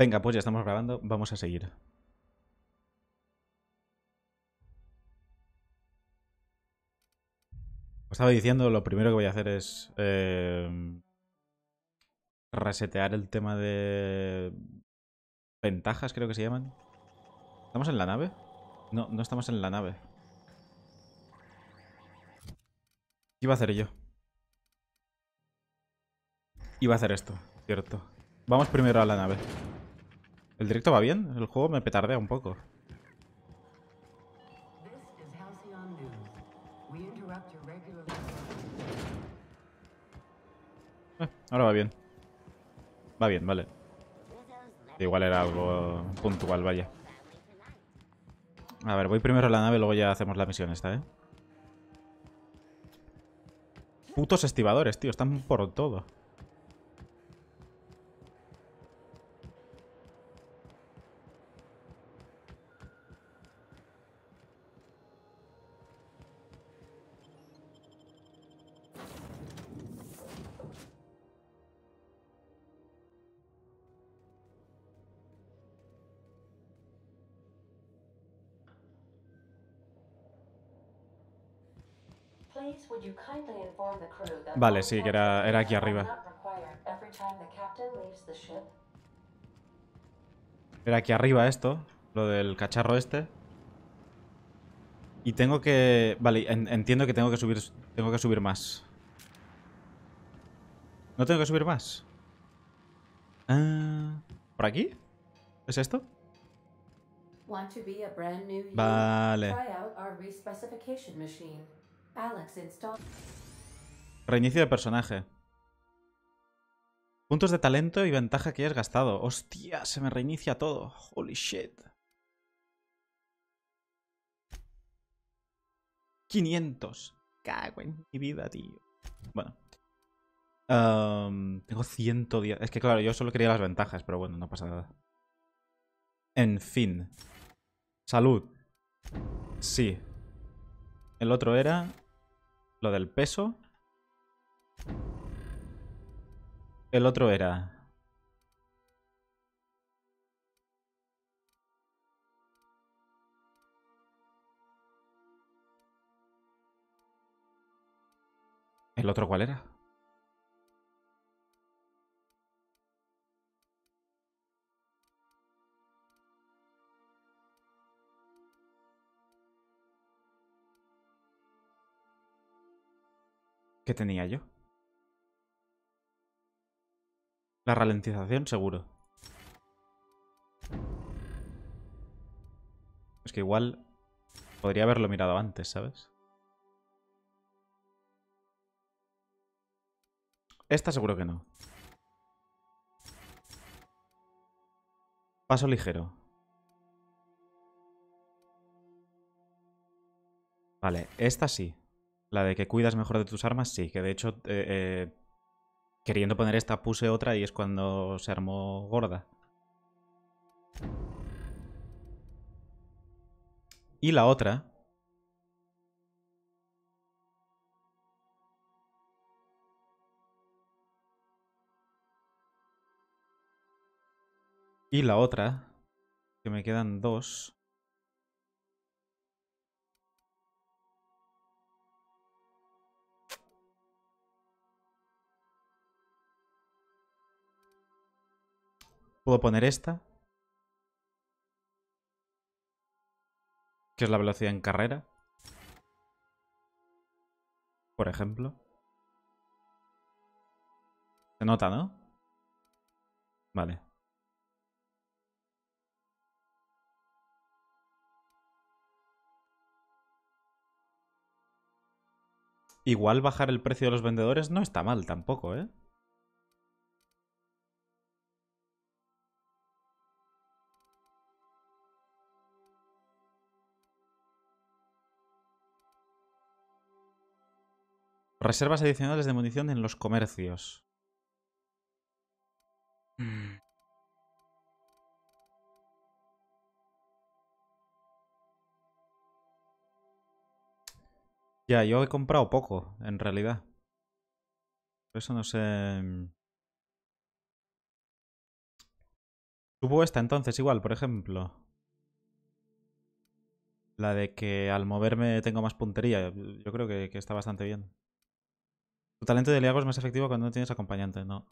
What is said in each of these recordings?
Venga, pues ya estamos grabando, vamos a seguir. estaba diciendo, lo primero que voy a hacer es eh, resetear el tema de ventajas, creo que se llaman. ¿Estamos en la nave? No, no estamos en la nave. ¿Qué iba a hacer yo? Iba a hacer esto, cierto. Vamos primero a la nave. ¿El directo va bien? El juego me petardea un poco. Eh, ahora va bien. Va bien, vale. Igual era algo puntual, vaya. A ver, voy primero a la nave, y luego ya hacemos la misión esta, ¿eh? Putos estibadores, tío. Están por todo. Vale, sí, que era, era aquí arriba. Era aquí arriba esto, lo del cacharro este. Y tengo que... Vale, entiendo que tengo que subir tengo que subir más. ¿No tengo que subir más? Ah, ¿Por aquí? ¿Es esto? Vale. Reinicio de personaje. Puntos de talento y ventaja que hayas gastado. ¡Hostia! Se me reinicia todo. ¡Holy shit! 500. Cago en mi vida, tío. Bueno. tengo 110. Es que claro, yo solo quería las ventajas, pero bueno, no pasa nada. En fin. Salud. Sí. El otro era lo del peso. El otro era... ¿El otro cuál era? ¿Qué tenía yo? La ralentización, seguro. Es que igual podría haberlo mirado antes, ¿sabes? Esta seguro que no. Paso ligero. Vale, esta sí. La de que cuidas mejor de tus armas, sí. Que de hecho eh, eh, Queriendo poner esta, puse otra y es cuando se armó gorda. Y la otra... Y la otra, que me quedan dos. Puedo poner esta. Que es la velocidad en carrera. Por ejemplo. Se nota, ¿no? Vale. Igual bajar el precio de los vendedores no está mal tampoco, ¿eh? Reservas adicionales de munición en los comercios. Mm. Ya, yo he comprado poco, en realidad. Por eso no sé... Tuvo mm. esta entonces igual, por ejemplo. La de que al moverme tengo más puntería. Yo creo que está bastante bien. Tu talento de liago es más efectivo cuando no tienes acompañante, ¿no?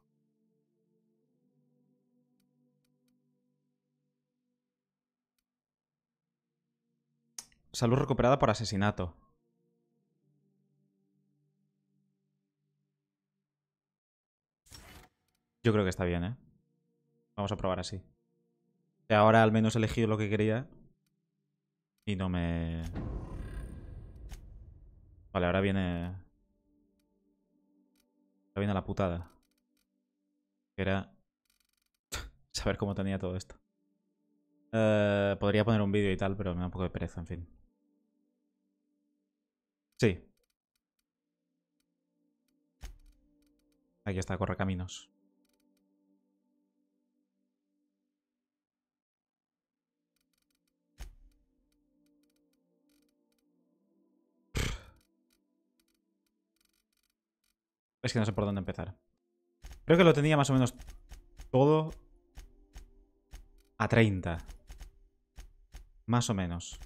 Salud recuperada por asesinato. Yo creo que está bien, ¿eh? Vamos a probar así. Ahora al menos he elegido lo que quería. Y no me... Vale, ahora viene... Viene a la putada. Era saber cómo tenía todo esto. Eh, podría poner un vídeo y tal, pero me da un poco de pereza, en fin. Sí. Aquí está, corre caminos. Es que no sé por dónde empezar. Creo que lo tenía más o menos todo a 30. Más o menos.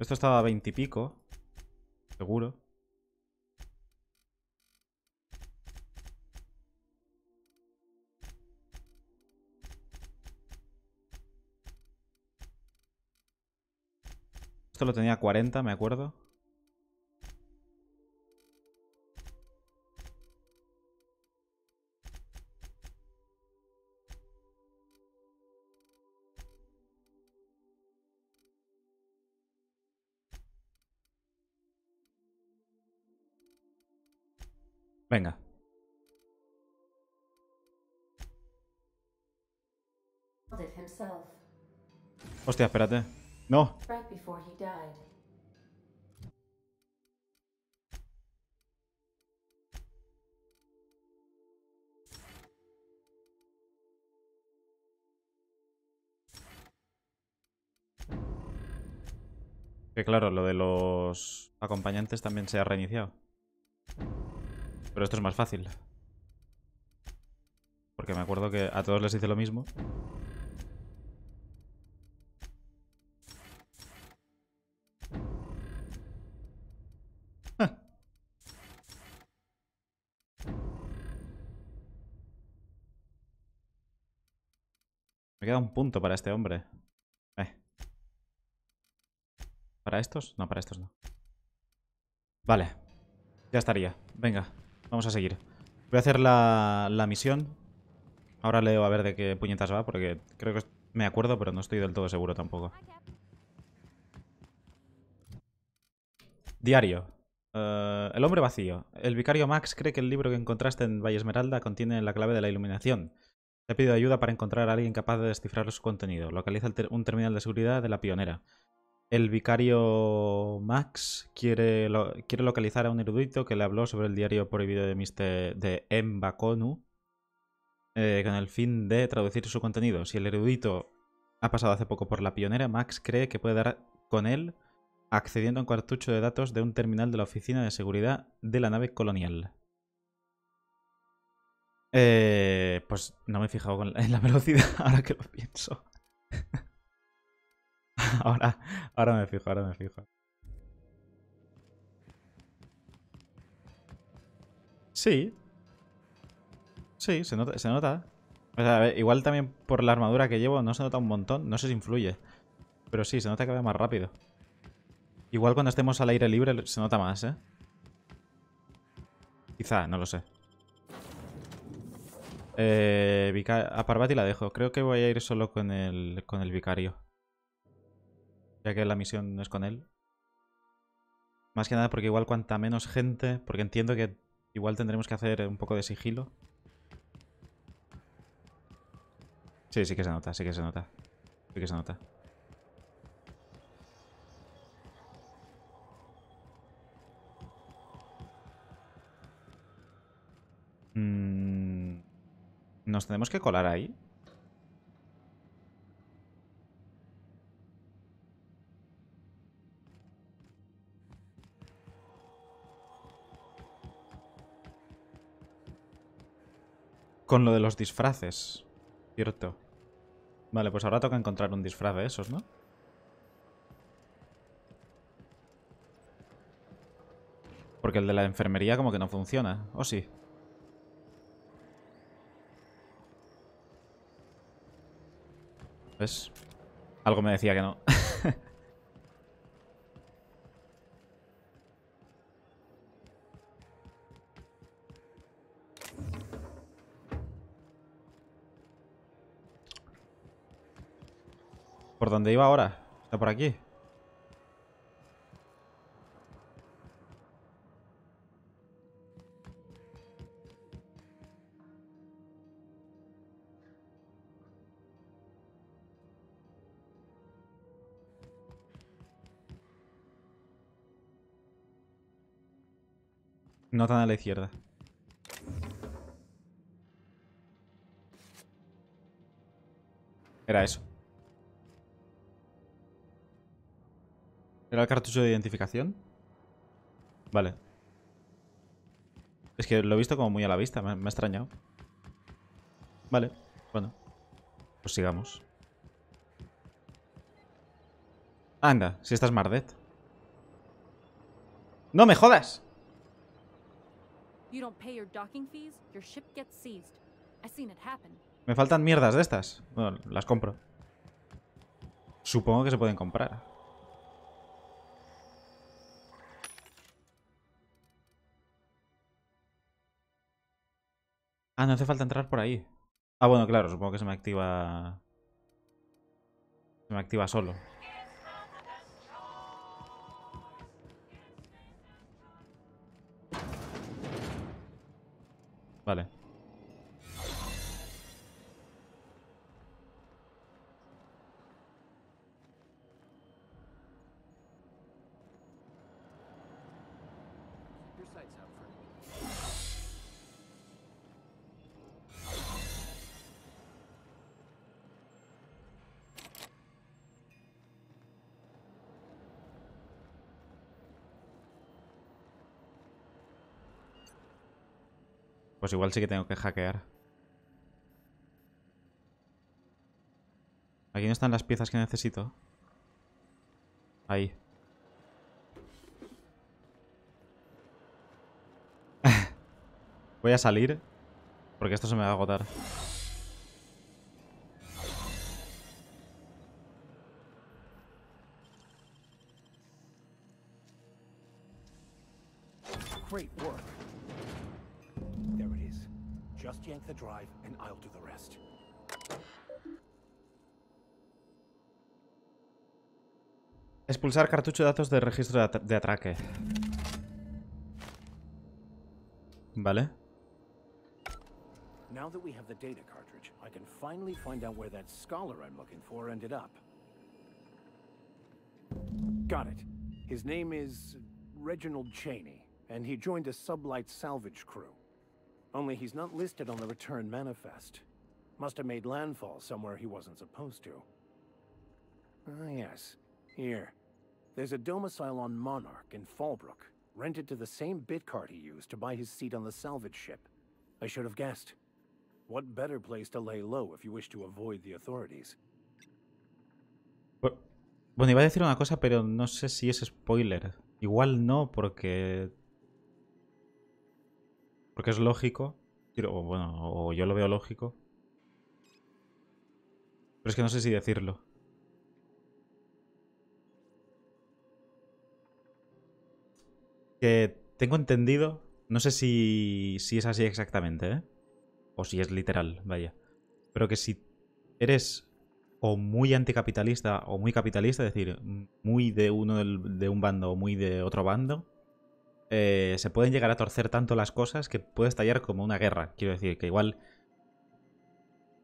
Esto estaba a 20 y pico. Seguro. Esto lo tenía 40, me acuerdo. Venga. Hostia, espérate. No. Que claro, lo de los acompañantes también se ha reiniciado. Pero esto es más fácil. Porque me acuerdo que a todos les hice lo mismo. un punto para este hombre. Eh. ¿Para estos? No, para estos no. Vale. Ya estaría. Venga, vamos a seguir. Voy a hacer la, la misión. Ahora leo a ver de qué puñetas va, porque creo que me acuerdo, pero no estoy del todo seguro tampoco. Diario. Eh, el hombre vacío. El vicario Max cree que el libro que encontraste en Valle Esmeralda contiene la clave de la iluminación. Le ha ayuda para encontrar a alguien capaz de descifrar su contenido. Localiza un terminal de seguridad de la pionera. El vicario Max quiere, quiere localizar a un erudito que le habló sobre el diario prohibido de, m. de eh, con el fin de traducir su contenido. Si el erudito ha pasado hace poco por la pionera, Max cree que puede dar con él accediendo a un cartucho de datos de un terminal de la oficina de seguridad de la nave colonial. Eh, pues no me he fijado en la velocidad, ahora que lo pienso. ahora, ahora me fijo, ahora me fijo. Sí. Sí, se nota. Se nota. igual también por la armadura que llevo no se nota un montón. No sé si influye. Pero sí, se nota que va más rápido. Igual cuando estemos al aire libre se nota más, ¿eh? Quizá, no lo sé. Eh, a Parvati la dejo. Creo que voy a ir solo con el, con el vicario. Ya que la misión no es con él. Más que nada porque igual cuanta menos gente... Porque entiendo que igual tendremos que hacer un poco de sigilo. Sí, sí que se nota, sí que se nota. Sí que se nota. Mmm... ¿Nos tenemos que colar ahí? Con lo de los disfraces. Cierto. Vale, pues ahora toca encontrar un disfraz de esos, ¿no? Porque el de la enfermería como que no funciona. ¿O oh, sí? Es, Algo me decía que no. ¿Por dónde iba ahora? ¿Está por aquí? No tan a la izquierda. Era eso. ¿Era el cartucho de identificación? Vale. Es que lo he visto como muy a la vista, me, ha extrañado. Vale, bueno. Pues sigamos. Anda, si estás Mardet. ¡No me jodas! Me faltan mierdas de estas. Bueno, las compro. Supongo que se pueden comprar. Ah, no hace falta entrar por ahí. Ah, bueno, claro, supongo que se me activa... Se me activa solo. Valeu. Pues igual sí que tengo que hackear. Aquí no están las piezas que necesito. Ahí. Voy a salir. Porque esto se me va a agotar. Link the drive, and I'll do the rest. Expulsar cartucho de datos de registro de, at de atraque. Vale. Now that we have the data cartridge, I can finally find out where that scholar I'm looking for ended up. Got it. His name is Reginald Cheney, and he joined a sublight salvage crew. Only he's not listed on the return manifest. Must have made landfall somewhere he wasn't supposed to. Ah, yes. Here. There's a domicile on Monarch in Fallbrook, rented to the same bit card he used to buy his seat on the salvage ship. I should have guessed. What better place to lay low if you wish to avoid the authorities? Bueno, iba a decir una cosa, pero no sé si es spoiler. Igual no, porque Porque es lógico, o bueno, yo lo veo lógico. Pero es que no sé si decirlo. Que tengo entendido, no sé si, es así exactamente, ¿eh? o si es literal, vaya. Pero que si eres o muy anticapitalista o muy capitalista, es decir, muy de uno de un bando o muy de otro bando, eh, se pueden llegar a torcer tanto las cosas que puede estallar como una guerra. Quiero decir que igual.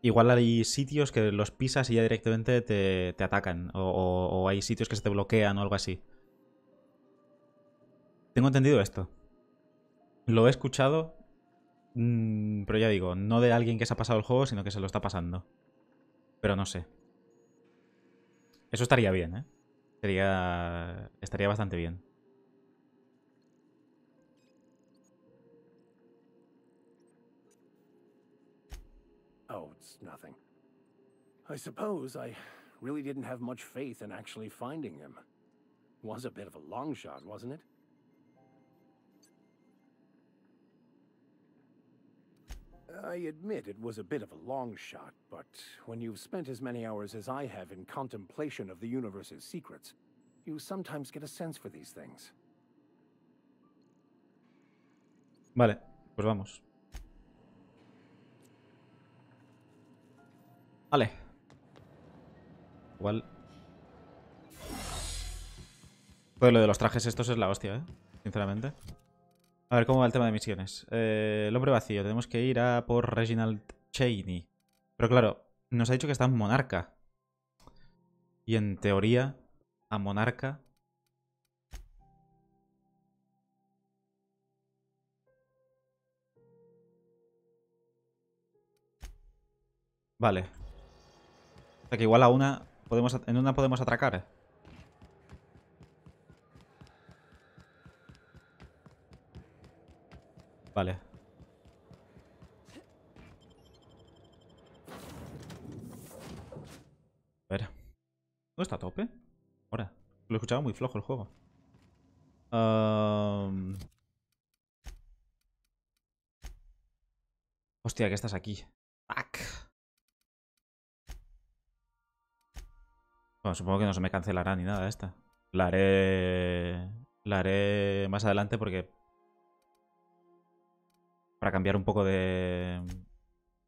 Igual hay sitios que los pisas y ya directamente te, atacan. O, hay sitios que se te bloquean o algo así. Tengo entendido esto. Lo he escuchado. Mm, pero ya digo, no de alguien que se ha pasado el juego, sino que se lo está pasando. Pero no sé. Eso estaría bien, ¿eh? Sería... Estaría bastante bien. I suppose I really didn't have much faith in actually finding him. Was a bit of a long shot, wasn't it? I admit it was a bit of a long shot, but when you've spent as many hours as I have in contemplation of the universe's secrets, you sometimes get a sense for these things. Vale, pues vamos. Vale. Igual... Pues lo de los trajes estos es la hostia, ¿eh? Sinceramente. A ver, ¿cómo va el tema de misiones? Eh, el hombre vacío. Tenemos que ir a por Reginald Cheney. Pero claro, nos ha dicho que está en Monarca. Y en teoría, a Monarca... Vale. O sea que igual a una en una podemos atracar. Vale. A ¿No está a tope? Ahora. Lo he escuchado muy flojo el juego. Hostia, que estás aquí. Bueno, supongo que no se me cancelará ni nada esta. La haré... La haré más adelante porque... Para cambiar un poco de...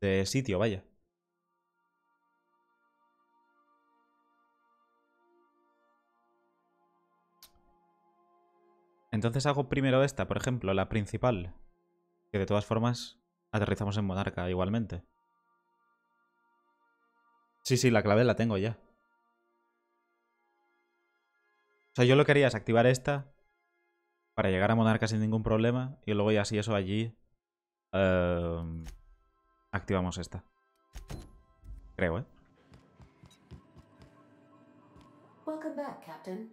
De sitio, vaya. Entonces hago primero esta, por ejemplo, la principal. Que de todas formas aterrizamos en Monarca igualmente. Sí, sí, la clave la tengo ya. sea, yo lo que haría es activar esta para llegar a Monarca sin ningún problema y luego ya si eso allí uh, activamos esta. Creo, ¿eh? Welcome back, Captain.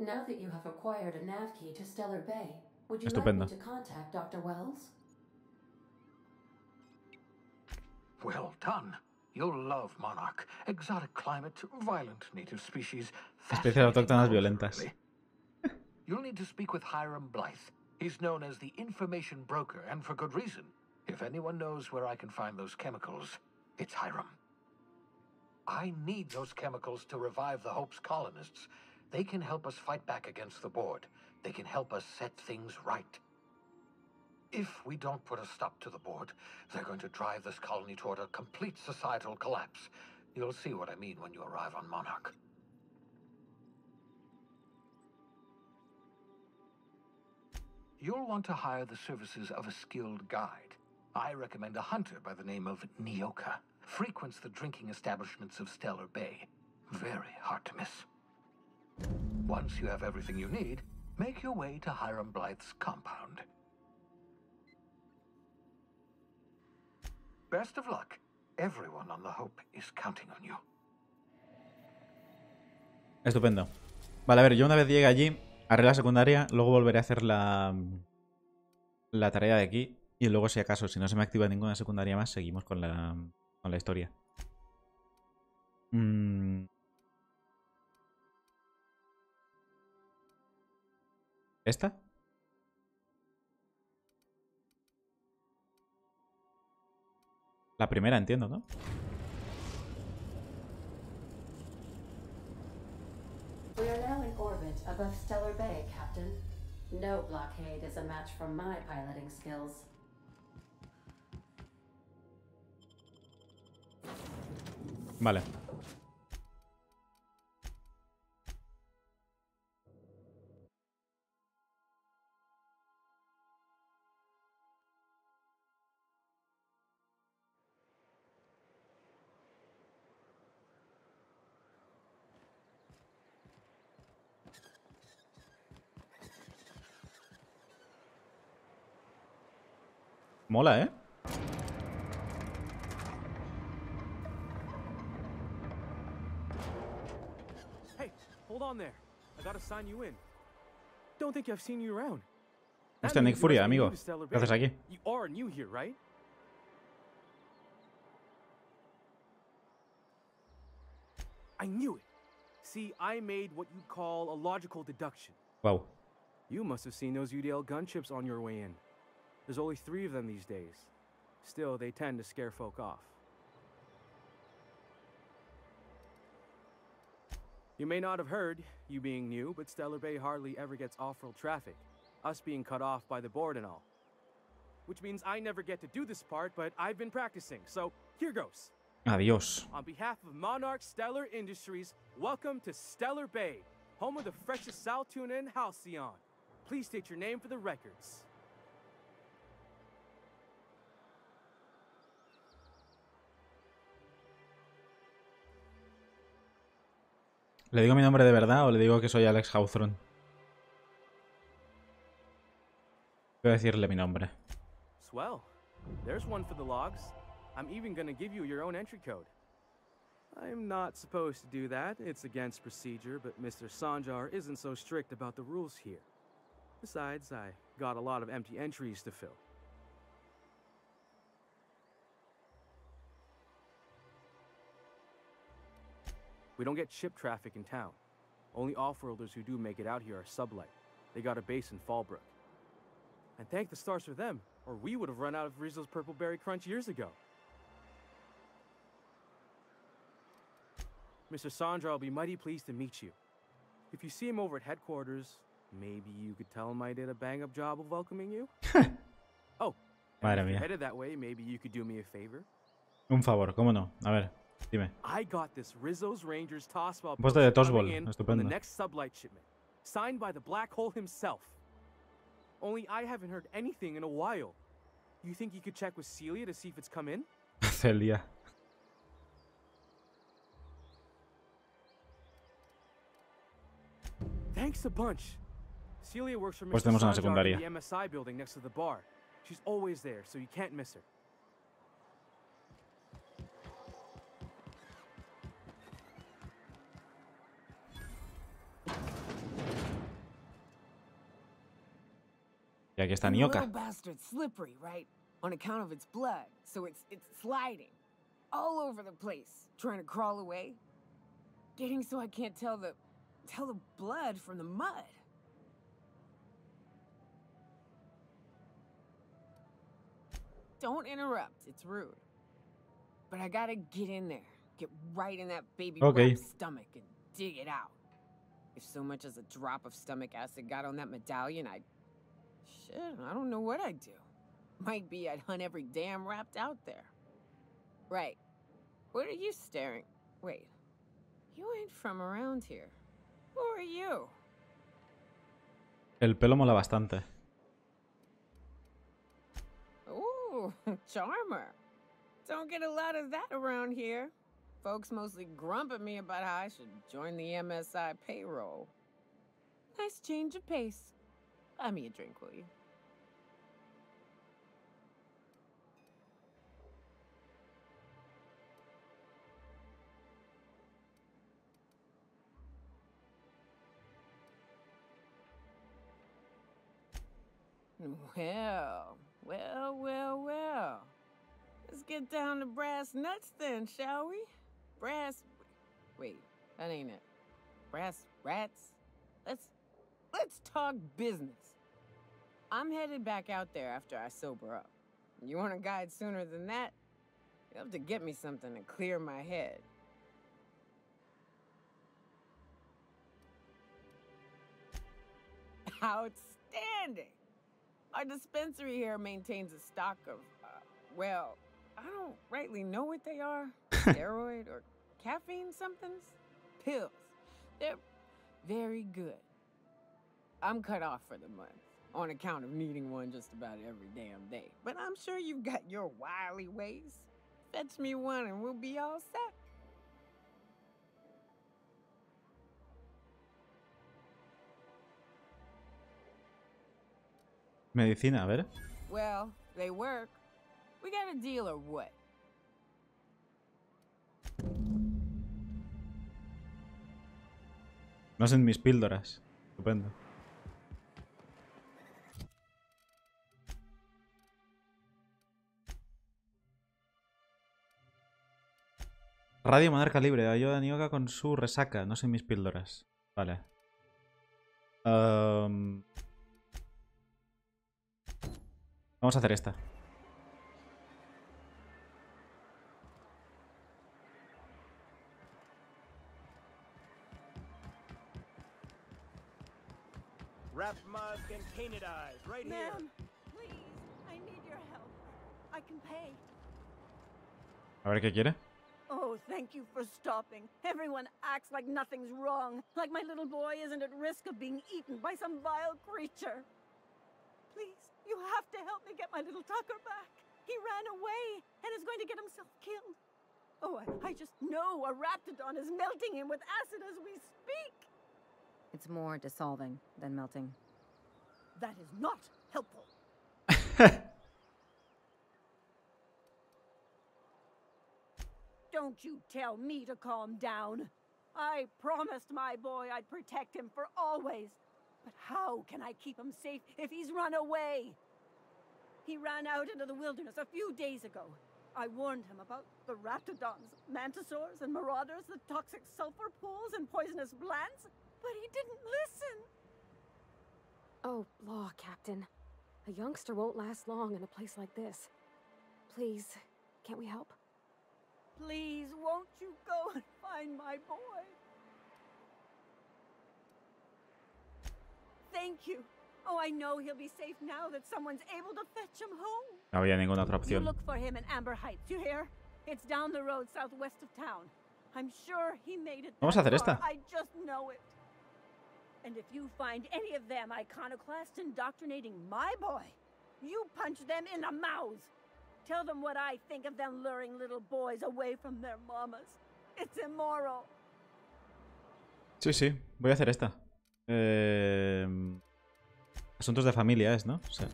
Now that you have acquired a nav key to Stellar Bay, would you Estupendo. like me to contact Dr. Wells? Well done. You'll love monarch, exotic climate, violent native species. Especies autóctonas violentas. You'll need to speak with Hiram Blythe. He's known as the information broker, and for good reason. If anyone knows where I can find those chemicals, it's Hiram. I need those chemicals to revive the Hope's colonists. They can help us fight back against the board. They can help us set things right. If we don't put a stop to the board, they're going to drive this colony toward a complete societal collapse. You'll see what I mean when you arrive on Monarch. You'll want to hire the services of a skilled guide. I recommend a hunter by the name of Neoka. Frequents the drinking establishments of Stellar Bay. Very hard to miss. Once you have everything you need, make your way to Hiram Blythe's compound. Estupendo. Vale, a ver, yo una vez llegue allí, haré la secundaria, luego volveré a hacer la, la tarea de aquí y luego si acaso, si no se me activa ninguna secundaria más, seguimos con la, con la historia. Mm. ¿Esta? La primera, entiendo, ¿no? We are now in orbit above Stellar Bay, Captain. No blockade is a match for my piloting skills. Vale. Mola eh? Hey, hold on there. I gotta sign you in. Don't think I've seen you around. Hostia, Nick Furia, amigo. ¿Qué haces aquí? You are new here, right? I knew it. See, I made what you would call a logical deduction. Well. You must have seen those UDL gunships on your way in. There's only three of them these days. Still, they tend to scare folk off. You may not have heard, you being new, but Stellar Bay hardly ever gets off-road traffic, us being cut off by the board and all. Which means I never get to do this part, but I've been practicing, so here goes. Adiós. On behalf of Monarch Stellar Industries, welcome to Stellar Bay, home of the freshest sal tuna in Halcyon. Please state your name for the records. ¿Le digo mi nombre de verdad o le digo que soy Alex Hawthorne? Voy a decirle mi nombre. Swell. There's one for the logs. I'm even gonna give you your own entry code. I'm not supposed to do that. It's against procedure, but Mr. Sanjar isn't so strict about the rules here. Besides, I got a lot of empty entries to fill. We don't get ship traffic in town. Only off-worlders who do make it out here are sublight. They got a base in Fallbrook. And thank the stars for them, or we would have run out of Rizzo's Purple Berry Crunch years ago. Mr. Sandra will be mighty pleased to meet you. If you see him over at headquarters, maybe you could tell him I did a bang-up job of welcoming you? oh, Madre mía. headed that way, maybe you could do me a favor? Un favor, cómo no. A ver. Dime. I got this Rizzo's Rangers tossball Puesta de tossball, estupendo. The next sublight shipment, signed by the black hole himself. Only I haven't heard anything in a while. You think you could check with Celia to see if it's come in? Celia. Thanks a bunch. Celia works for Pues tenemos una the MSI building next to the bar. She's always there, so you can't miss her. Y aquí está Nioka. slippery, right? On account of its blood, so it's it's sliding all over the place, trying to crawl away. Getting so I can't tell the tell the blood from the mud. Don't interrupt, it's rude. But I gotta get in there, get right in that baby okay. stomach and dig it out. If so much as a drop of stomach acid got on that medallion, I'd Shit, I don't know what I'd do. Might be I'd hunt every damn rapt out there. Right. What are you staring? Wait. You ain't from around here. Who are you? El pelo mola bastante. Ooh, charmer. Don't get a lot of that around here. Folks mostly grump at me about how I should join the MSI payroll. Nice change of pace. Buy me a drink, will you? Well, well, well, well. Let's get down to brass nuts then, shall we? Brass. Wait, that ain't it. Brass rats? Let's Let's talk business. I'm headed back out there after I sober up. You want a guide sooner than that? You'll have to get me something to clear my head. Outstanding! Our dispensary here maintains a stock of, uh, well, I don't rightly know what they are. Steroid or caffeine somethings? Pills. They're very good. I'm cut off for the month on account of needing one just about every damn day. But I'm sure you've got your wily ways. Fetch me one and we'll be all set. Medicina, a ver. Well, they work. We got a deal or what? No hacen mis píldoras. Estupendo. Radio Monarca Libre, ayuda a Nioga con su resaca, no sé mis píldoras. Vale. Vamos a hacer esta. A ver qué quiere. Oh, thank you for stopping. Everyone acts like nothing's wrong, like my little boy isn't at risk of being eaten by some vile creature. Please, you have to help me get my little Tucker back. He ran away and is going to get himself killed. Oh, I, I just know a Raptodon is melting him with acid as we speak. It's more dissolving than melting. That is not helpful. Don't you tell me to calm down. I promised my boy I'd protect him for always. But how can I keep him safe if he's run away? He ran out into the wilderness a few days ago. I warned him about the raptodons, mantisaurs, and marauders, the toxic sulfur pools, and poisonous plants, but he didn't listen. Oh, law, Captain. A youngster won't last long in a place like this. Please, can't we help? Please, won't you go and find my boy? Thank you. Oh, I know he'll be safe now that someone's able to fetch him home. No había ninguna otra opción. You look for him in Amber Heights, you hear? It's down the road southwest of town. I'm sure he made it. Vamos a hacer esta. I just know it. And if you find any of them iconoclast indoctrinating my boy, you punch them in the mouth. Tell them what I think of them luring little boys away from their mamas. It's immoral. Sí, sí, voy a hacer esta. Eh... Asuntos de familia es, ¿no? Sí.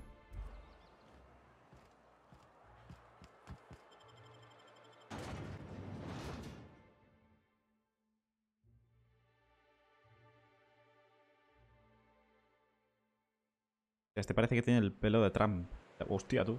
Este parece que tiene el pelo de Trump. Hostia, tú.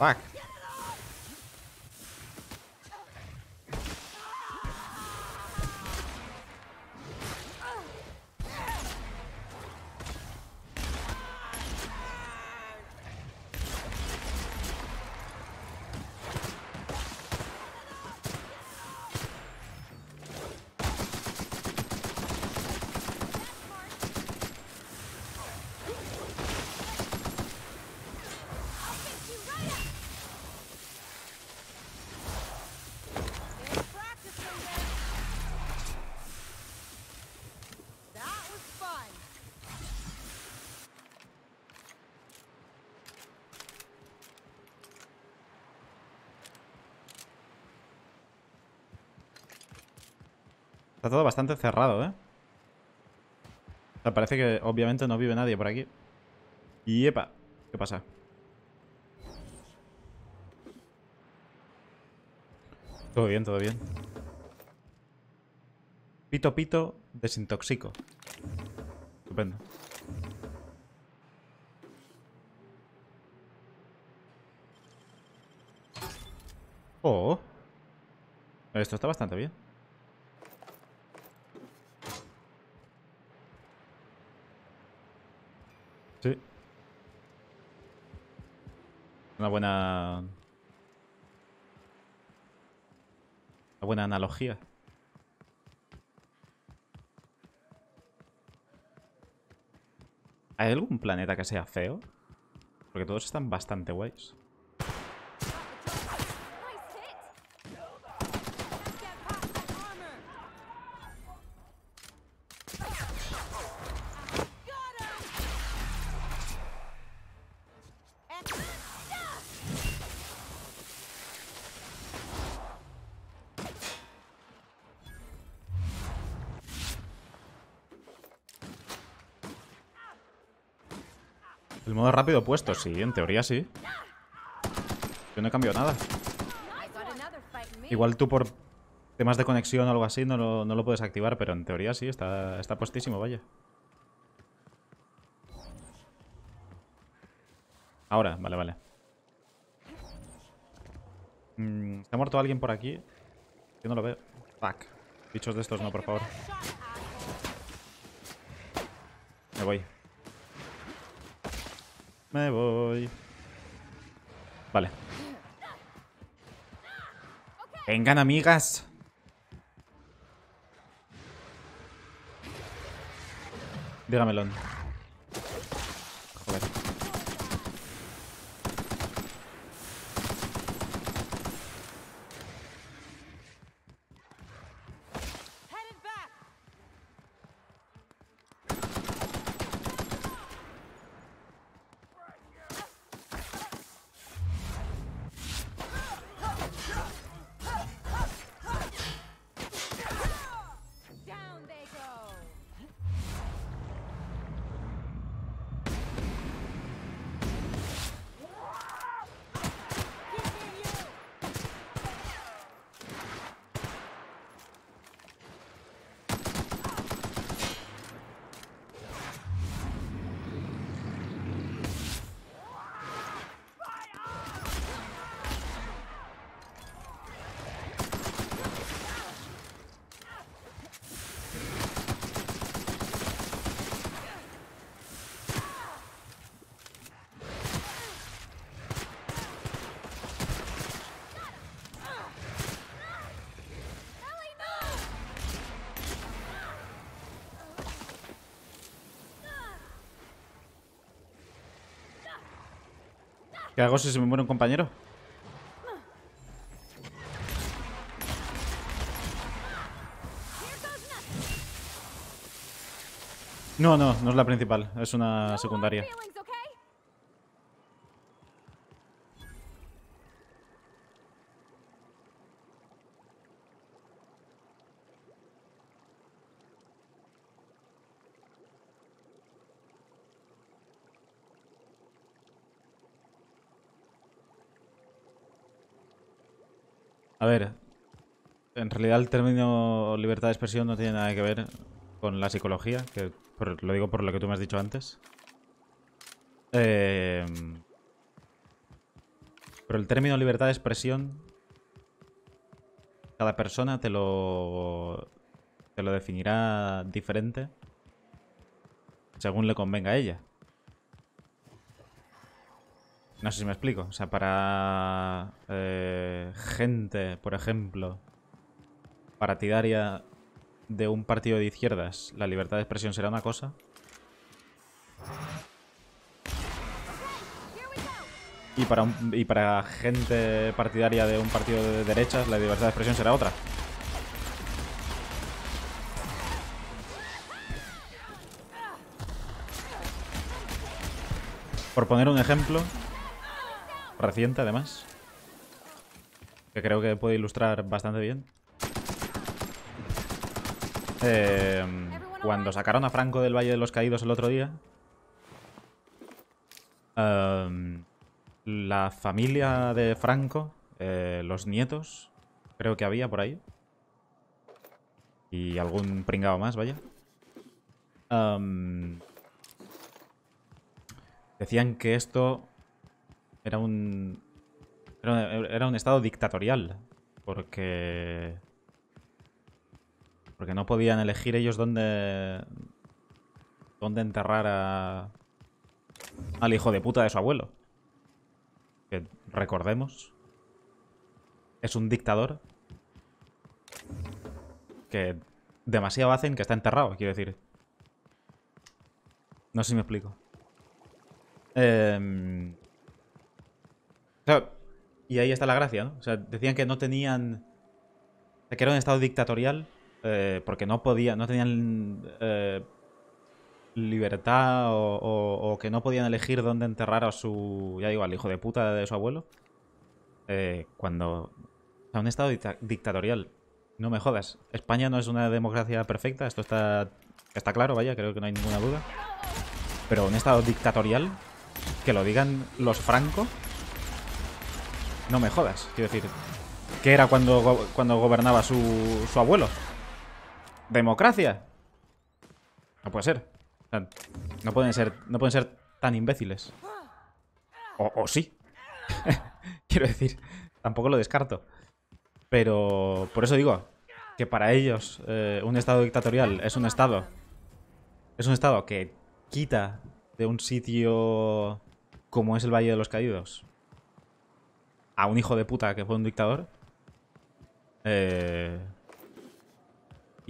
Fuck. todo bastante cerrado, ¿eh? O parece que obviamente no vive nadie por aquí. Y epa, ¿qué pasa? Todo bien, todo bien. Pito pito, desintoxico. Estupendo. Oh. Esto está bastante bien. Sí. Una buena... Una buena analogía. ¿Hay algún planeta que sea feo? Porque todos están bastante guays. rápido puesto, sí, en teoría sí. Yo no he cambiado nada. Igual tú por temas de conexión o algo así no lo, puedes activar, pero en teoría sí, está, está puestísimo, vaya. Ahora, vale, vale. Mm, ¿Se ha muerto alguien por aquí? Yo no lo veo. Fuck. Bichos de estos no, por favor. Me voy. Me voy. Vale. Vengan, amigas. Dígamelo. ¿Qué hago si se me muere un compañero? No, no, no es la principal, es una secundaria. en realidad el término libertad de expresión no tiene nada que ver con la psicología, que lo digo por lo que tú me has dicho antes. Em, pero el término libertad de expresión, cada persona te lo, te lo definirá diferente según le convenga a ella. No sé si me explico. O sea, para eh, gente, por ejemplo, partidaria de un partido de izquierdas, la libertad de expresión será una cosa. Y para, para gente partidaria de un partido de derechas, la libertad de expresión será otra. Por poner un ejemplo, reciente además, que creo que puede ilustrar bastante bien. Em, cuando sacaron a Franco del Valle de los Caídos el otro día, em, la familia de Franco, eh, los nietos, creo que había por ahí, y algún pringado más, vaya, em, decían que esto era un, era un estado dictatorial, porque porque no podían elegir ellos dónde... Dónde enterrar a... Al hijo de puta de su abuelo. Que recordemos. Es un dictador. Que demasiado hacen que está enterrado, quiero decir. No sé si me explico. Em, y ahí está la gracia, ¿no? O sea, decían que no tenían... que era un estado dictatorial eh, porque no podían no tenían eh, libertad o, que no podían elegir dónde enterrar a su, ya digo, al hijo de puta de su abuelo. Eh, cuando... O sea, un estado dictatorial. No me jodas. España no es una democracia perfecta, esto está, está claro, vaya, creo que no hay ninguna duda. Pero un estado dictatorial, que lo digan los Franco, no me jodas. Quiero decir, ¿qué era cuando, cuando gobernaba su, su abuelo? ¿Democracia? No puede ser. No pueden ser, no pueden ser tan imbéciles. O, sí. Quiero decir, tampoco lo descarto. Pero por eso digo que para ellos eh, un estado dictatorial es un estado. Es un estado que quita de un sitio como es el Valle de los Caídos a un hijo de puta que fue un dictador. Eh,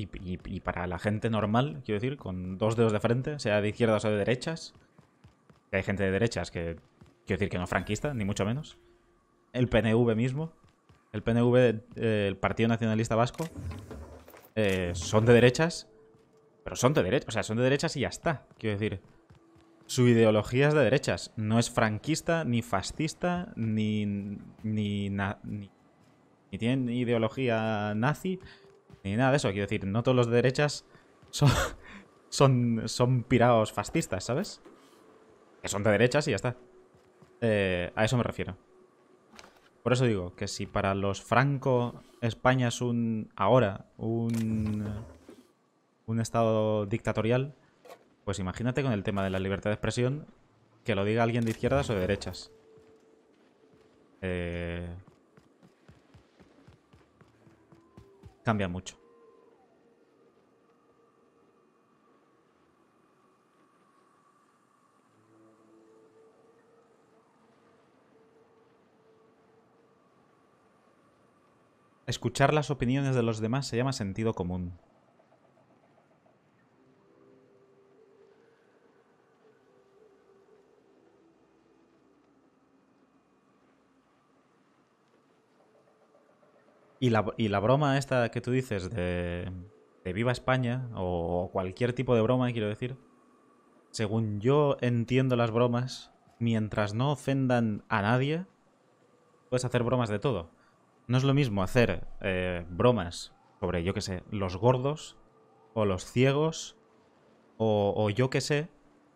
y, para la gente normal, quiero decir, con dos dedos de frente, sea de izquierdas o de derechas, que hay gente de derechas que, quiero decir, que no franquista, ni mucho menos, el PNV mismo, el PNV, el Partido Nacionalista Vasco, eh, son de derechas, pero son de derechas, o sea, son de derechas y ya está, quiero decir. Su ideología es de derechas, no es franquista, ni fascista, ni, ni, ni tienen ideología nazi, ni nada de eso. Quiero decir, no todos los de derechas son, son, son piraos fascistas, ¿sabes? Que son de derechas y ya está. Eh, a eso me refiero. Por eso digo que si para los Franco España es un... ahora un... un estado dictatorial, pues imagínate con el tema de la libertad de expresión que lo diga alguien de izquierdas o de derechas. Eh, cambia mucho. Escuchar las opiniones de los demás se llama sentido común. Y la, broma esta que tú dices de, de Viva España, o cualquier tipo de broma, quiero decir, según yo entiendo las bromas, mientras no ofendan a nadie, puedes hacer bromas de todo. No es lo mismo hacer eh, bromas sobre, yo qué sé, los gordos o los ciegos o, o yo qué sé,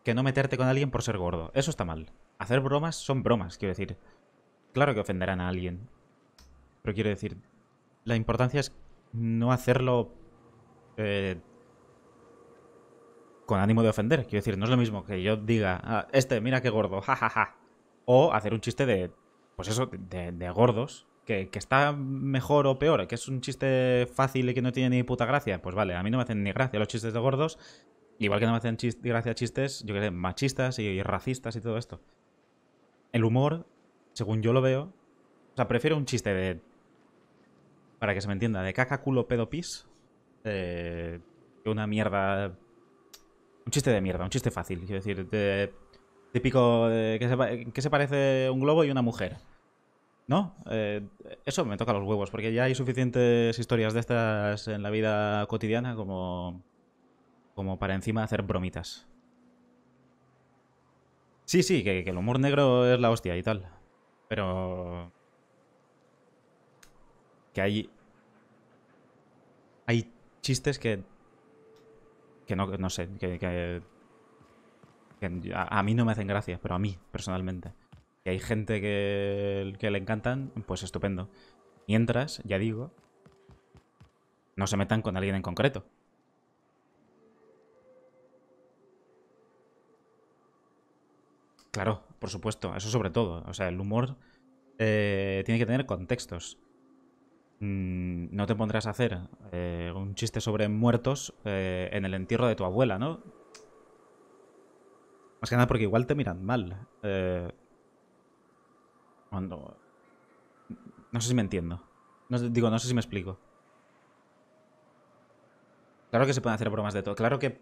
que no meterte con alguien por ser gordo. Eso está mal. Hacer bromas son bromas, quiero decir. Claro que ofenderán a alguien. Pero quiero decir, la importancia es no hacerlo eh, con ánimo de ofender. Quiero decir, no es lo mismo que yo diga, ah, este, mira qué gordo, jajaja. O hacer un chiste de, pues eso, de, gordos, que, está mejor o peor, que es un chiste fácil y que no tiene ni puta gracia. Pues vale, a mí no me hacen ni gracia los chistes de gordos, igual que no me hacen gracia chistes, yo creo machistas y, y racistas y todo esto. El humor, según yo lo veo, o sea, prefiero un chiste de para que se me entienda, de caca, culo, pedo, pis. Eh, una mierda. Un chiste de mierda, un chiste fácil. Quiero decir, de, típico eh, que, se, parece un globo y una mujer. ¿No? Eh, eso me toca los huevos, porque ya hay suficientes historias de estas en la vida cotidiana como, como para encima hacer bromitas. Sí, sí, que el humor negro es la hostia y tal. Pero... Que hay hay chistes que. que no, no sé, que. que, a, mí no me hacen gracia, pero a mí, personalmente. Que hay gente que, que le encantan, pues estupendo. Mientras, ya digo, no se metan con alguien en concreto. Claro, por supuesto, eso sobre todo. O sea, el humor eh, tiene que tener contextos. Mm, no te pondrás a hacer eh, un chiste sobre muertos eh, en el entierro de tu abuela, ¿no? Más que nada porque igual te miran mal. Eh, cuando... No sé si me entiendo. No, digo, no sé si me explico. Claro que se pueden hacer bromas de todo. Claro que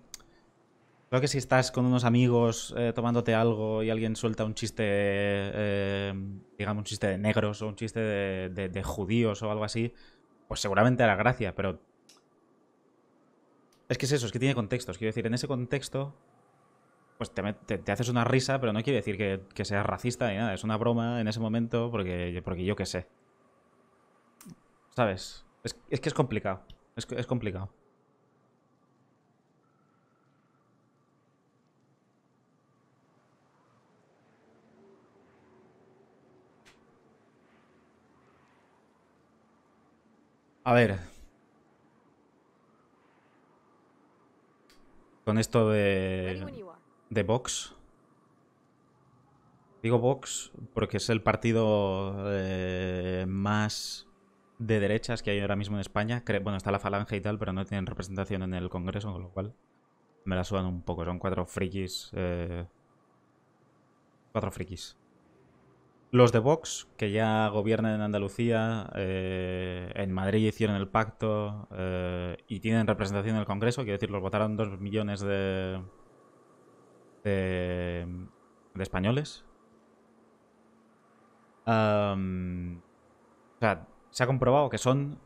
Creo que si estás con unos amigos eh, tomándote algo y alguien suelta un chiste, eh, digamos, un chiste de negros o un chiste de, judíos o algo así, pues seguramente hará gracia, pero... Es que es eso, es que tiene contextos. Quiero decir, en ese contexto, pues te, haces una risa, pero no quiere decir que, seas racista ni nada. Es una broma en ese momento porque, porque yo qué sé. ¿Sabes? Es, que es complicado. es complicado. A ver. Con esto de. de Vox. Digo Vox porque es el partido eh, más de derechas que hay ahora mismo en España. Bueno, está la Falange y tal, pero no tienen representación en el Congreso, con lo cual me la sudan un poco. Son cuatro frikis. Eh, cuatro frikis. Los de Vox, que ya gobiernan en Andalucía, eh, en Madrid hicieron el pacto eh, y tienen representación en el Congreso, quiero decir, los votaron dos millones de, de, españoles. o sea, se ha comprobado que son...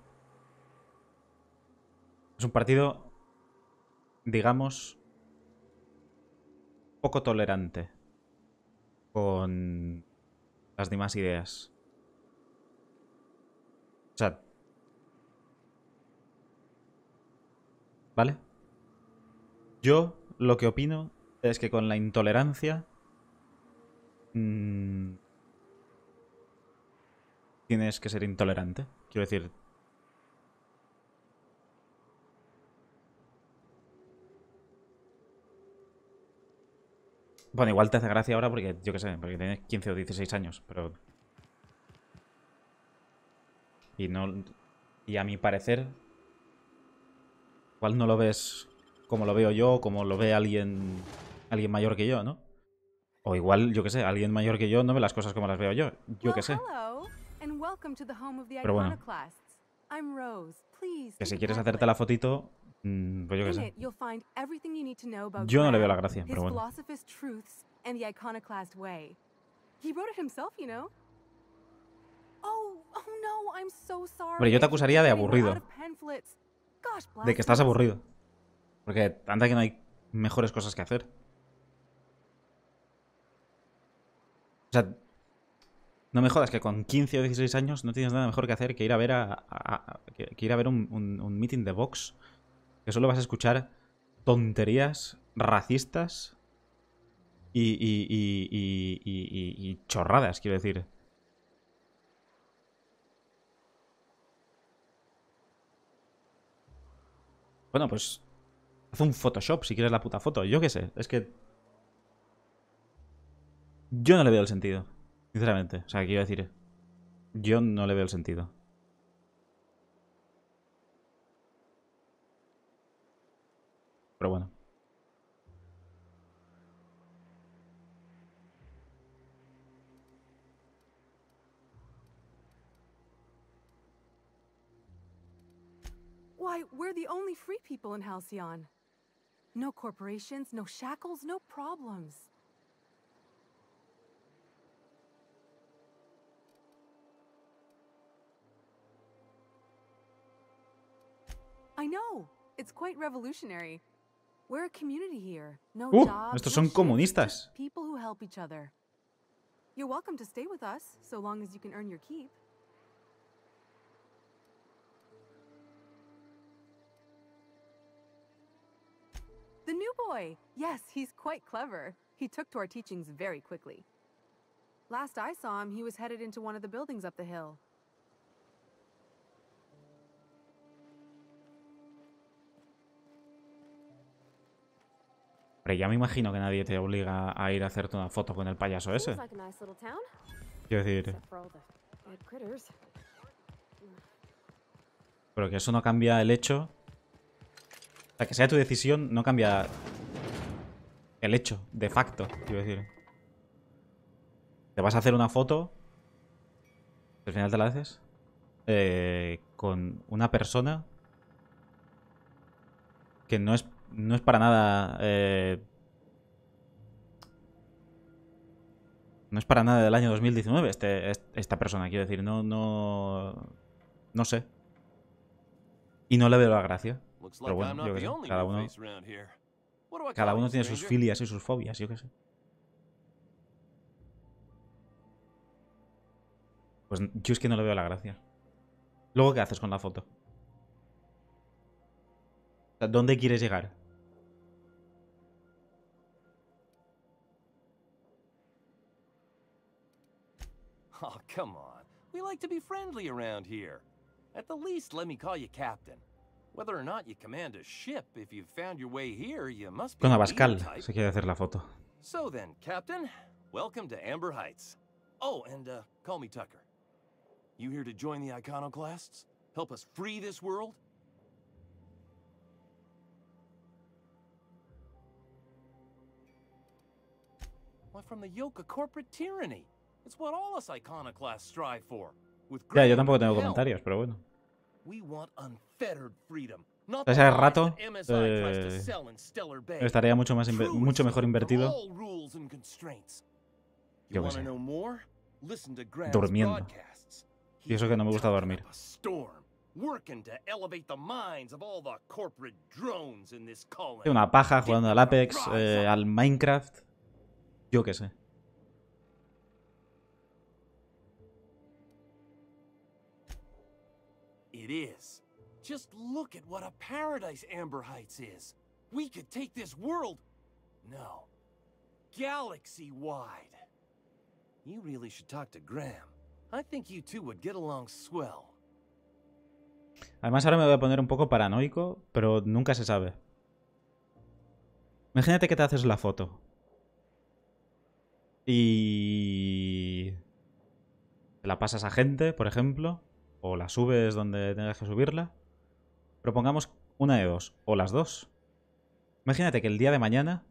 Es un partido, digamos, poco tolerante con las demás ideas. O sea... ¿Vale? Yo lo que opino es que con la intolerancia... Mm, tienes que ser intolerante. Quiero decir, Bueno, igual te hace gracia ahora porque, yo qué sé, porque tienes 15 o 16 años, pero... Y no... Y a mi parecer... Igual no lo ves como lo veo yo, como lo ve alguien... Alguien mayor que yo, ¿no? O igual, yo qué sé, alguien mayor que yo no ve las cosas como las veo yo. Yo qué sé. Pero bueno. Que si quieres hacerte la fotito, Mm, pues yo qué sé. Yo no le veo la gracia, pero bueno. Hombre, yo te acusaría de aburrido. De que estás aburrido. Porque tanta que no hay mejores cosas que hacer. O sea, no me jodas que con 15 o 16 años no tienes nada mejor que hacer que ir a ver a, que ir a ver un, un, un meeting de Vox que solo vas a escuchar tonterías racistas y, y, chorradas, quiero decir. Bueno, pues haz un Photoshop si quieres la puta foto. Yo qué sé, es que... Yo no le veo el sentido, sinceramente. O sea, quiero decir... Yo no le veo el sentido. Pero bueno. Why, we're the only free people in Halcyon. No corporations, no shackles, no problems. I know! It's quite revolutionary. We're a community here. No Uh, estos son comunistas. You're welcome to stay with us, so long as you can earn your keep. The new boy! Yes, he's quite clever. He took to our teachings very quickly. Last I saw him, he was headed into one of the buildings up the hill. Pero ya me imagino que nadie te obliga a ir a hacerte una foto con el payaso ese. Quiero decir... Pero que eso no cambia el hecho... O sea, que sea tu decisión no cambia el hecho, de facto, quiero decir. Te vas a hacer una foto, al final te la haces, eh, con una persona que no es no es para nada... Eh, no es para nada del año 2019 este, esta persona, quiero decir, no, no... No sé. Y no le veo la gracia. Pero bueno, yo qué sé, cada uno... Cada uno tiene sus filias y sus fobias, yo qué sé. Pues yo es que no le veo la gracia. Luego, ¿qué haces con la foto? ¿dónde quieres llegar? Oh, come on. We like to be friendly around here. At the least, let me call you captain. Whether or not you command a ship, if you've found your way here, you must be Con se quiere hacer la foto. So then, captain, welcome to Amber Heights. Oh, and uh, call me Tucker. You here to join the Iconoclasts? Help us free this world? Ya, yo tampoco tengo comentarios, pero bueno. Ese rato eh, estaría mucho, más mucho mejor invertido. Yo qué sé. Durmiendo. Y eso que no me gusta dormir. Una paja jugando al Apex, eh, al Minecraft. Yo qué sé. It is. Just look at what a paradise Amber Heights is. We could take this world. No. Galaxy wide. You really should talk to Graham. I think you two would get along swell. Además ahora me voy a poner un poco paranoico, pero nunca se sabe. Imagínate que te haces la foto y. la pasas a gente, por ejemplo, o la subes donde tengas que subirla. Propongamos una de dos, o las dos. Imagínate que el día de mañana.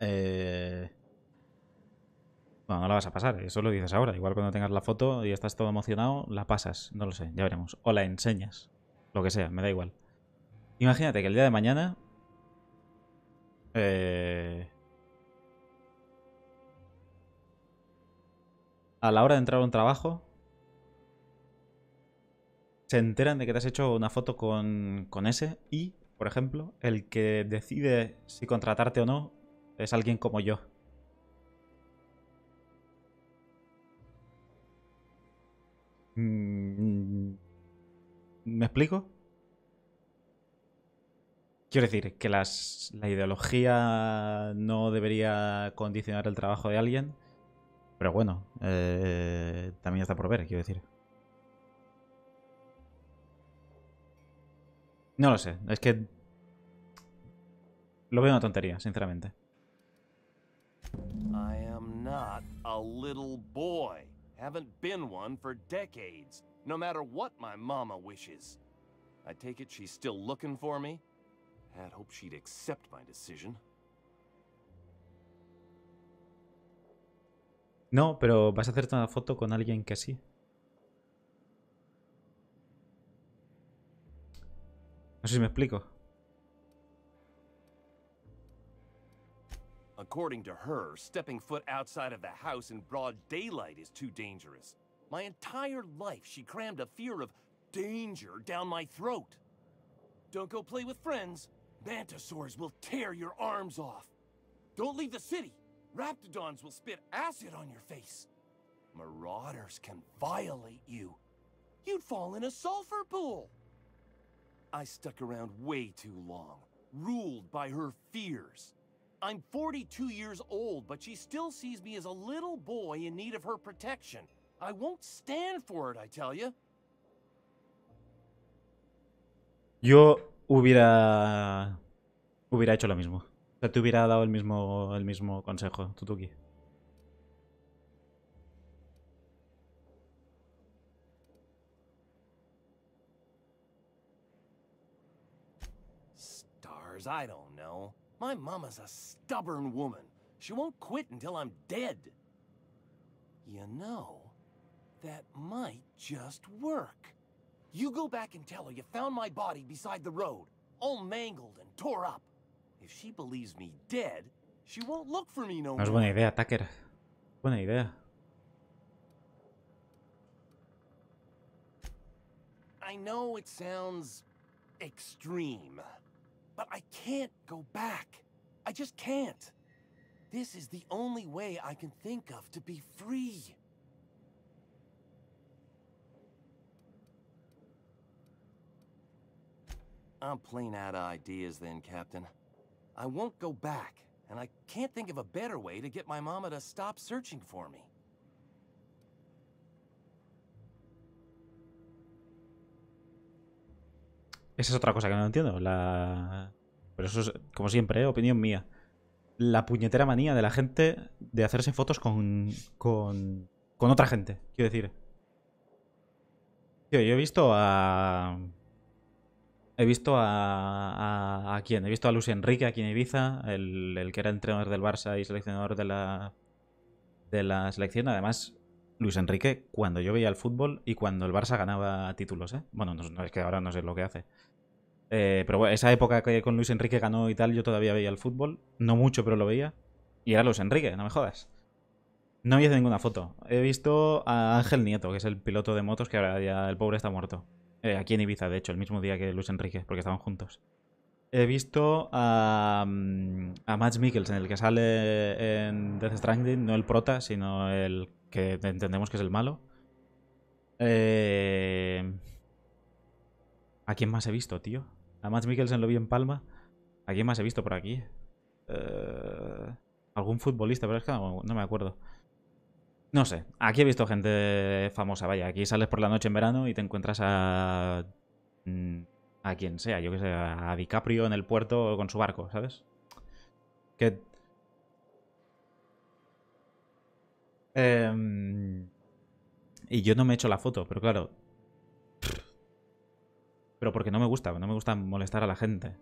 Eh... Bueno, no la vas a pasar, eso lo dices ahora. Igual cuando tengas la foto y estás todo emocionado, la pasas, no lo sé, ya veremos. O la enseñas, lo que sea, me da igual. Imagínate que el día de mañana. Eh a la hora de entrar a un trabajo, se enteran de que te has hecho una foto con, ese y, por ejemplo, el que decide si contratarte o no es alguien como yo. Mm, ¿Me explico? Quiero decir que la ideología no debería condicionar el trabajo de alguien pero bueno, eh, también está por ver, quiero decir. No lo sé, es que... Lo veo una tontería, sinceramente. I am not a little boy. Haven't been one for decades, no matter what my mama wishes. I take it she's still looking for me? Had hoped she'd accept my decision. No, pero vas a hacerte una foto con alguien que sí. No sé si me explico. According to her, stepping foot outside of the house in broad daylight is too dangerous. My entire life, she crammed a fear of danger down my throat. Don't go play with friends. Mantisaurs will tear your arms off. Don't leave the city. Raptodons will spit acid on your face. Marauders can violate you. You'd fall in a sulfur pool. I stuck around way too long, ruled by her fears. I'm 42 years old, but she still sees me as a little boy in need of her protection. I won't stand for it, I tell you. Yo hubiera hubiera hecho lo mismo. O sea, te hubiera dado el mismo, el mismo consejo, Tutuki. Stars, I don't know. My mama's a stubborn woman. She won't quit until I'm dead. You know, that might just work. You go back and tell her you found my body beside the road, all mangled and tore up. If she believes me dead, she won't look for me no more. buena idea, Tucker. Buena idea. I know it sounds extreme, but I can't go back. I just can't. This is the only way I can think of to be free. I'm plain out of ideas then, Captain. back, Esa es otra cosa que no entiendo. La... Pero eso es, como siempre, ¿eh? opinión mía. La puñetera manía de la gente de hacerse fotos con, con, con otra gente, quiero decir. Tío, yo he visto a He visto a, a, quién? He visto a Luis Enrique aquí en Ibiza, el, que era entrenador del Barça y seleccionador de la, selección. Además, Luis Enrique, cuando yo veía el fútbol y cuando el Barça ganaba títulos, ¿eh? Bueno, no, es que ahora no sé lo que hace. Eh, pero esa época que con Luis Enrique ganó y tal, yo todavía veía el fútbol. No mucho, pero lo veía. Y era Luis Enrique, no me jodas. No había ninguna foto. He visto a Ángel Nieto, que es el piloto de motos, que ahora ya el pobre está muerto. Eh, aquí en Ibiza, de hecho, el mismo día que Luis Enrique, porque estaban juntos. He visto a, mm, a Max Mikkelsen, el que sale en Death Stranding, no el prota, sino el que entendemos que es el malo. Eh, ¿A quién más he visto, tío? A Max Mikkelsen lo vi en Palma. ¿A quién más he visto por aquí? Eh, algún futbolista, pero es que no me acuerdo. No sé, aquí he visto gente famosa, vaya, aquí sales por la noche en verano y te encuentras a... Mm, a quien sea, yo que sé, a DiCaprio en el puerto con su barco, ¿sabes? Que... Em, y yo no me he hecho la foto, pero claro... Pero porque no me gusta, no me gusta molestar a la gente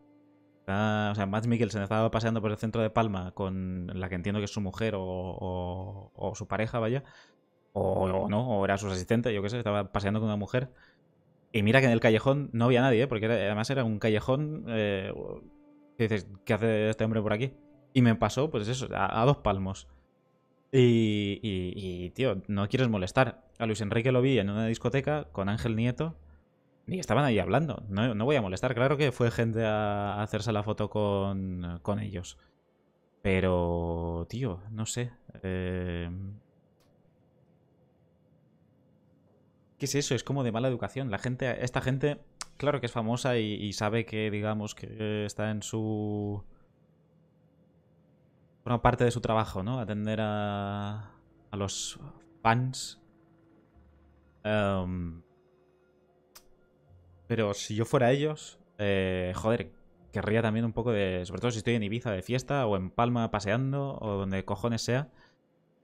o sea, se Mikkelsen estaba paseando por el centro de Palma con la que entiendo que es su mujer o, su pareja, vaya. O, no, o era su asistente yo qué sé, estaba paseando con una mujer. Y mira que en el callejón no había nadie, ¿eh? porque además era un callejón. Eh, que dices, ¿qué hace este hombre por aquí? Y me pasó, pues eso, a, dos palmos. Y, y, y, tío, no quieres molestar. A Luis Enrique lo vi en una discoteca con Ángel Nieto ni estaban ahí hablando. No, voy a molestar. Claro que fue gente a hacerse la foto con, ellos. Pero, tío, no sé. Eh, ¿Qué es eso? Es como de mala educación. La gente, esta gente, claro que es famosa y, sabe que, digamos, que está en su... Una parte de su trabajo, ¿no? Atender a, a los fans. Em, pero si yo fuera ellos, eh, joder, querría también un poco de. Sobre todo si estoy en Ibiza de fiesta o en Palma paseando o donde cojones sea.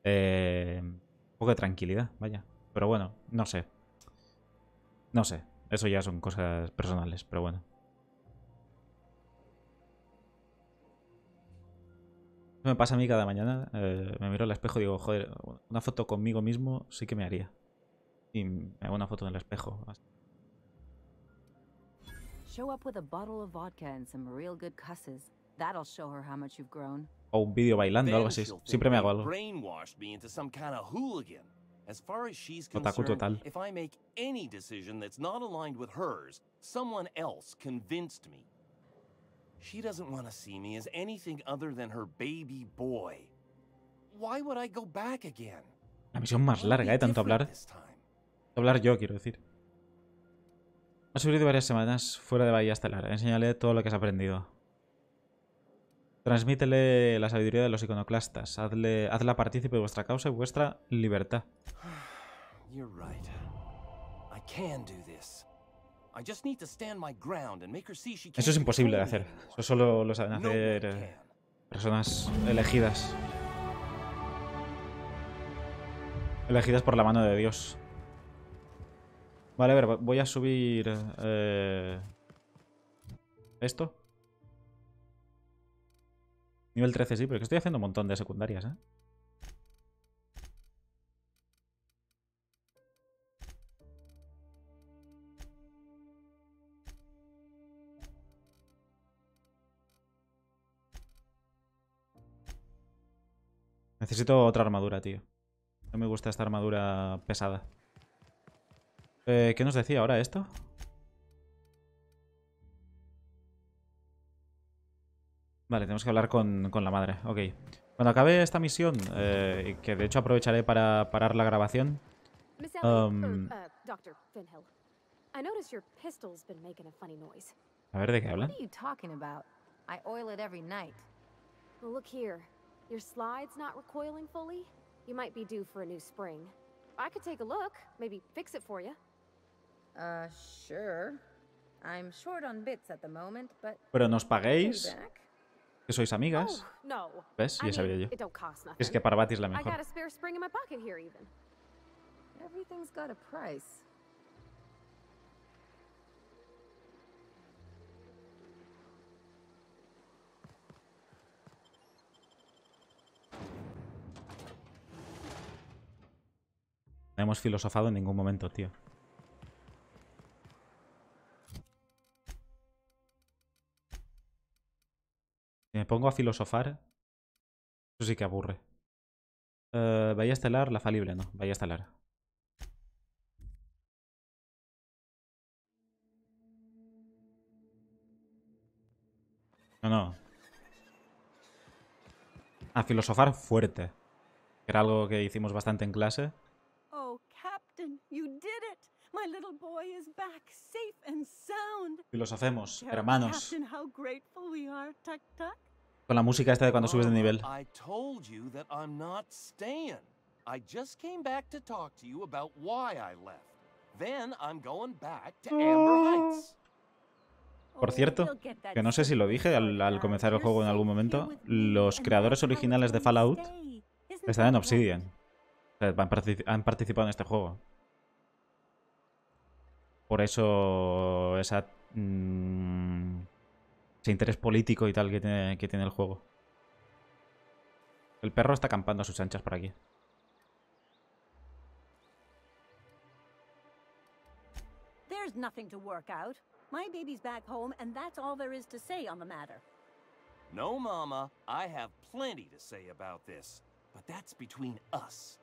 Eh, un poco de tranquilidad, vaya. Pero bueno, no sé. No sé. Eso ya son cosas personales, pero bueno. me pasa a mí cada mañana. Eh, me miro al espejo y digo, joder, una foto conmigo mismo sí que me haría. Y me hago una foto en el espejo. Show up with a bottle of vodka and some real good cusses. That'll show her how much you've grown. O un vídeo bailando, algo así. Siempre me hago algo. As far as she's concerned, total. if I make any decision that's not aligned with hers, someone else convinced me. She doesn't want to see me as anything other than her baby boy. Why would I go back again? La misión más larga, eh, tanto hablar. Hablar yo, quiero decir. Ha sufrido varias semanas fuera de Bahía Estelar. Enséñale todo lo que has aprendido. Transmítele la sabiduría de los iconoclastas. Hazle, hazla partícipe de vuestra causa y vuestra libertad. Eso es imposible de hacer. Eso solo lo saben hacer eh, personas elegidas. Elegidas por la mano de Dios. Vale, a ver, voy a subir... Eh, esto. Nivel 13 sí, porque estoy haciendo un montón de secundarias, ¿eh? Necesito otra armadura, tío. No me gusta esta armadura pesada. Eh, ¿Qué nos decía ahora esto? Vale, tenemos que hablar con, con la madre. Ok. Cuando acabe esta misión, eh, que de hecho aprovecharé para parar la grabación. Um... Uh, a ver de qué hablan. I oil it every night. look here. Your slide's not recoiling fully. You might be due for a new spring. I could take a look, maybe fix it for you. Uh, sure. I'm Pero nos paguéis. Que sois amigas. Oh, ¿Ves? Ya sabía yo. Es que para es la mejor. No hemos filosofado en ningún momento, tío. me pongo a filosofar, eso sí que aburre. ¿Vaya eh, a Estelar, la falible, no. a Estelar. No, no. A filosofar fuerte. era algo que hicimos bastante en clase. Filosofemos, hermanos. Con la música esta de cuando subes de nivel. Por cierto, que no sé si lo dije al, comenzar el juego en algún momento, los creadores originales de Fallout están en Obsidian. han, participado en este juego. Por eso esa mm, ese interés político y tal que tiene, que tiene el juego. El perro está acampando a sus anchas por aquí. There's nothing to work out. My baby's back home, and that's all there is to say on the matter. No, Mama. I have plenty to say about this. But that's between us.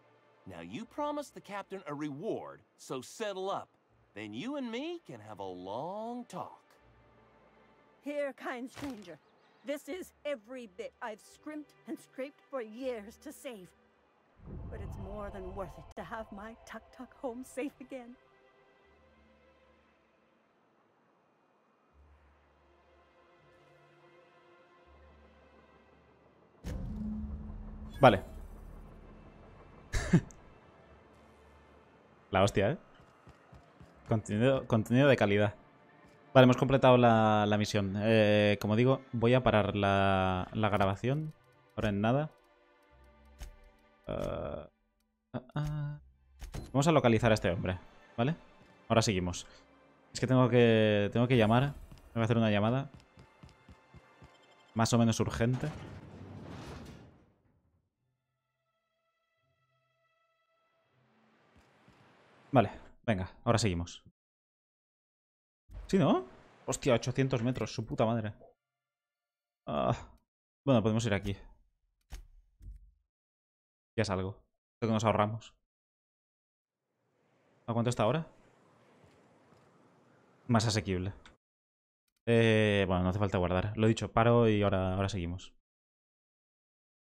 Now, you promised the captain a reward, so settle up. Then you and me can have a long talk. Here, kind stranger. This is every bit I've scrimped and scraped for years to save. But it's more than worth it to have my tuk-tuk home safe again. Vale. La hostia, ¿eh? Contenido, contenido de calidad. Vale, hemos completado la, misión. Eh, como digo, voy a parar la, grabación. Ahora en nada. Eh, ah, ah. Vamos a localizar a este hombre, ¿vale? Ahora seguimos. Es que tengo que tengo que llamar. Tengo que hacer una llamada. Más o menos urgente. Vale, venga, ahora seguimos. ¿Sí, no? Hostia, 800 metros, su puta madre. Ah. Bueno, podemos ir aquí. Ya es algo. Esto que nos ahorramos. ¿A cuánto está ahora? Más asequible. Eh, bueno, no hace falta guardar. Lo he dicho, paro y ahora, ahora seguimos.